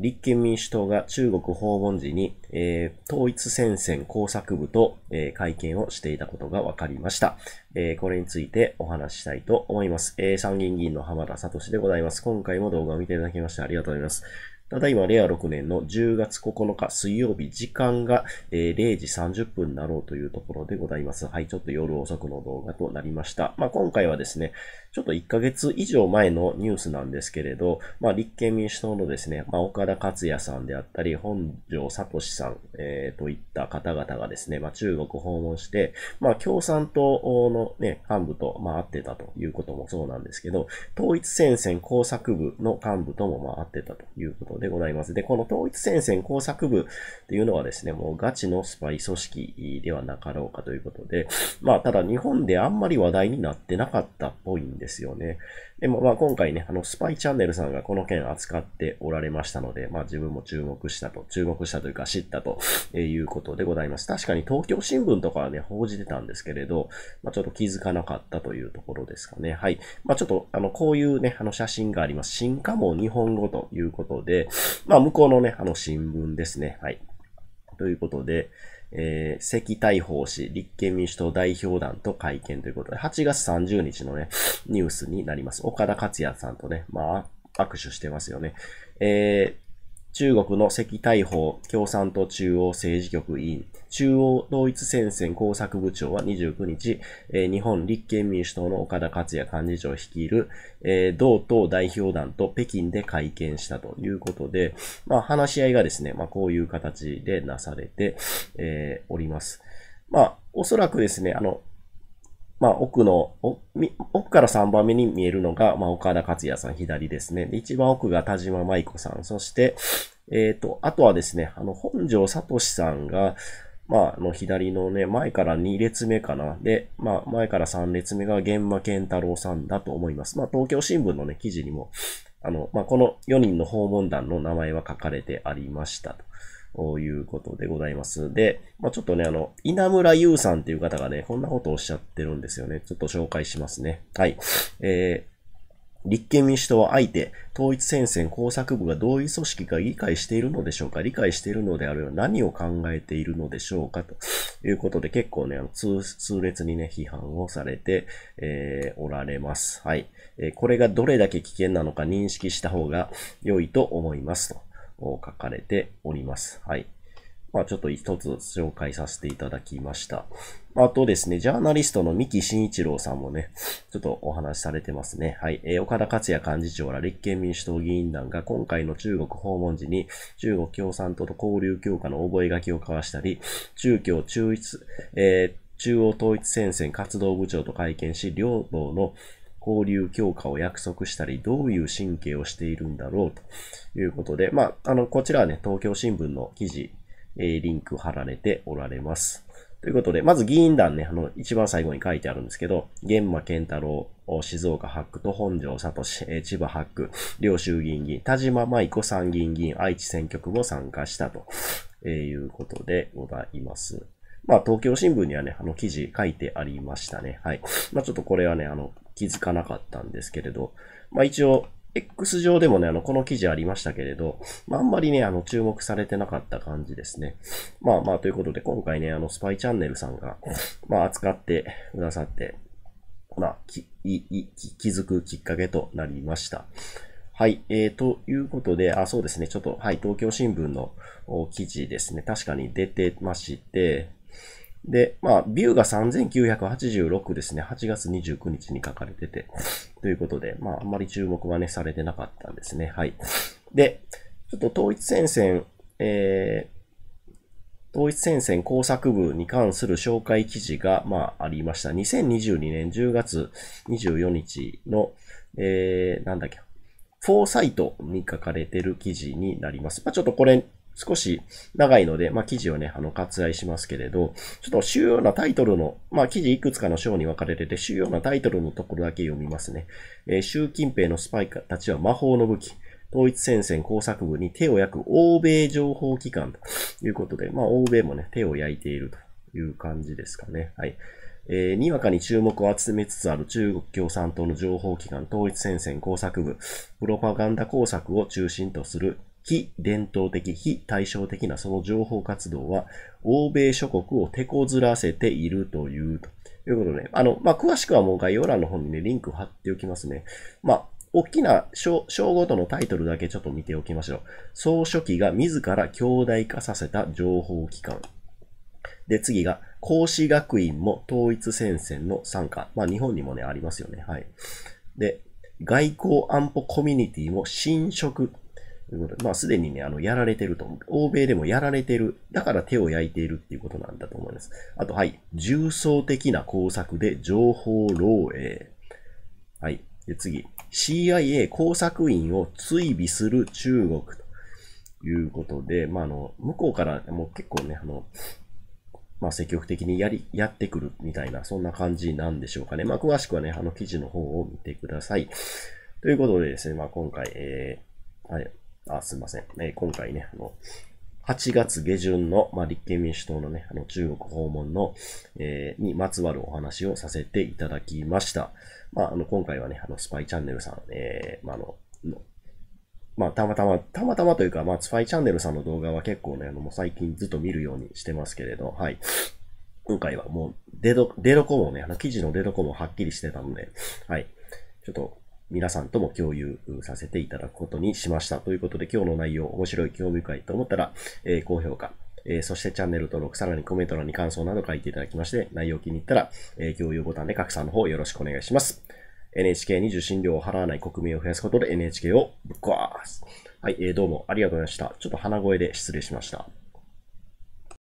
立憲民主党が中国訪問時に、えー、統一戦線工作部と、えー、会見をしていたことが分かりました。えー、これについてお話ししたいと思います。え参議院議員の浜田聡でございます。今回も動画を見ていただきましてありがとうございます。ただいま令和6年の10月9日水曜日、時間が、えー、0時30分になろうというところでございます。はい、ちょっと夜遅くの動画となりました。まあ、今回はですね、ちょっと1ヶ月以上前のニュースなんですけれど、まあ、立憲民主党のですね、まあ、岡田克也さんであったり、本庄聡さん、えー、といった方々がですね、まあ、中国訪問して、まあ、共産党のね、幹部と、まあ、会ってたということもそうなんですけど、統一戦線工作部の幹部とも、まあ、会ってたということでございます。で、この統一戦線工作部っていうのはですね、もうガチのスパイ組織ではなかろうかということで、まあ、ただ日本であんまり話題になってなかったっぽいんですよね。でも、まあ、今回ね、あの、スパイチャンネルさんがこの件扱っておられましたので、まあ、自分も注目したと、注目したというか知ったということでございます。確かに東京新聞とかはね、報じてたんですけれど、まあ、ちょっと気づかなかったというところですかね。はい。まあ、ちょっと、あの、こういうね、あの、写真があります。進化も日本語ということで、まあ、向こうのね、あの、新聞ですね。はい。ということで、えー、石大法師、立憲民主党代表団と会見ということで、8月30日のね、ニュースになります。岡田克也さんとね、まあ、握手してますよね。えー中国の石大砲共産党中央政治局委員、中央統一戦線工作部長は29日、えー、日本立憲民主党の岡田克也幹事長率いる、えー、同党代表団と北京で会見したということで、まあ、話し合いがですね、まあ、こういう形でなされて、えー、おります。まあ、おそらくですね、あの、まあ、奥の、おみ奥から3番目に見えるのが、まあ、岡田克也さん左ですね。で、一番奥が田島舞子さん。そして、えっ、ー、と、あとはですね、あの、本庄聡さんが、まあ、あの、左のね、前から2列目かな。で、まあ、前から3列目が現場健太郎さんだと思います。まあ、東京新聞のね、記事にも、あの、まあ、この4人の訪問団の名前は書かれてありました。ということでございます。で、まあ、ちょっとね、あの、稲村優さんっていう方がね、こんなことをおっしゃってるんですよね。ちょっと紹介しますね。はい。えー、立憲民主党はあえて統一戦線工作部がどういう組織か理解しているのでしょうか理解しているのであるば何を考えているのでしょうかということで結構ね、あの痛烈にね、批判をされて、えー、おられます。はい、えー。これがどれだけ危険なのか認識した方が良いと思いますと。を書かれております。はい。まあ、ちょっと一つ紹介させていただきました。あとですね、ジャーナリストの三木慎一郎さんもね、ちょっとお話しされてますね。はい。えー、岡田克也幹事長ら立憲民主党議員団が今回の中国訪問時に中国共産党と交流強化の覚書を交わしたり、中共中一、えー中央統一戦線活動部長と会見し、両党の交流強化を約束したり、どういう神経をしているんだろうということで、まあ、あの、こちらはね、東京新聞の記事、えー、リンク貼られておられます。ということで、まず議員団ね、あの、一番最後に書いてあるんですけど、玄馬健太郎、静岡8区と本庄聡、千葉8区、両衆議院議員、田島舞子参議院議員、愛知選挙区も参加したと、えいうことでございます。まあ、東京新聞にはね、あの、記事書いてありましたね。はい。まあ、ちょっとこれはね、あの、気づかなかったんですけれど、まあ、一応、X 上でもね、あの、この記事ありましたけれど、まあ、あんまりね、あの、注目されてなかった感じですね。まあまあ、ということで、今回ね、あの、スパイチャンネルさんが、まあ、扱ってくださって、まあ、き、い、い、気づくきっかけとなりました。はい。えー、ということで、あ、そうですね。ちょっと、はい。東京新聞の記事ですね。確かに出てまして、で、まあ、ビューが3986ですね。8月29日に書かれてて。ということで、まあ、あんまり注目はね、されてなかったんですね。はい。で、ちょっと統一戦線、えー、統一戦線工作部に関する紹介記事が、まあ、ありました。2022年10月24日の、えー、なんだっけ、フォーサイトに書かれてる記事になります。まあ、ちょっとこれ、少し長いので、まあ、記事をね、あの、割愛しますけれど、ちょっと主要なタイトルの、まあ、記事いくつかの章に分かれてて、主要なタイトルのところだけ読みますね。えー、習近平のスパイたちは魔法の武器。統一戦線工作部に手を焼く欧米情報機関ということで、まあ、欧米もね、手を焼いているという感じですかね。はい。えー、にわかに注目を集めつつある中国共産党の情報機関統一戦線工作部、プロパガンダ工作を中心とする非伝統的、非対照的なその情報活動は、欧米諸国を手こずらせているという、ということで、あの、まあ、詳しくはもう概要欄の方にね、リンク貼っておきますね。まあ、大きな章ごとのタイトルだけちょっと見ておきましょう。総書記が自ら強大化させた情報機関。で、次が、孔子学院も統一戦線の参加。まあ、日本にもね、ありますよね。はい。で、外交安保コミュニティも侵食ということで、まあすでにね、あの、やられてると思う。欧米でもやられてる。だから手を焼いているっていうことなんだと思います。あと、はい。重層的な工作で情報漏洩。はい。で、次。CIA 工作員を追尾する中国ということで、まあ、あの、向こうからもう結構ね、あの、まあ、積極的にやり、やってくるみたいな、そんな感じなんでしょうかね。まあ、詳しくはね、あの記事の方を見てください。ということでですね、まあ、今回、えー、はい、あすいません、え今回ね、あの、8月下旬の、まあ、立憲民主党のね、あの、中国訪問の、えー、にまつわるお話をさせていただきました。まあ、あの、今回はね、あの、スパイチャンネルさん、えー、まあ、あの、まあ、たまたま、たまたまというか、まあ、スパイチャンネルさんの動画は結構ね、あの、もう最近ずっと見るようにしてますけれど、はい。今回はもう、出ど、出どこもね、あの、記事の出どこもはっきりしてたので、はい。ちょっと、皆さんとも共有させていただくことにしました。ということで今日の内容面白い、興味深いと思ったら、えー、高評価、えー、そしてチャンネル登録、さらにコメント欄に感想など書いていただきまして、内容気に入ったら、えー、共有ボタンで拡散の方よろしくお願いします。NHK に受信料を払わない国民を増やすことで NHK をぶっ壊す。はい、えー、どうもありがとうございました。ちょっと鼻声で失礼しました。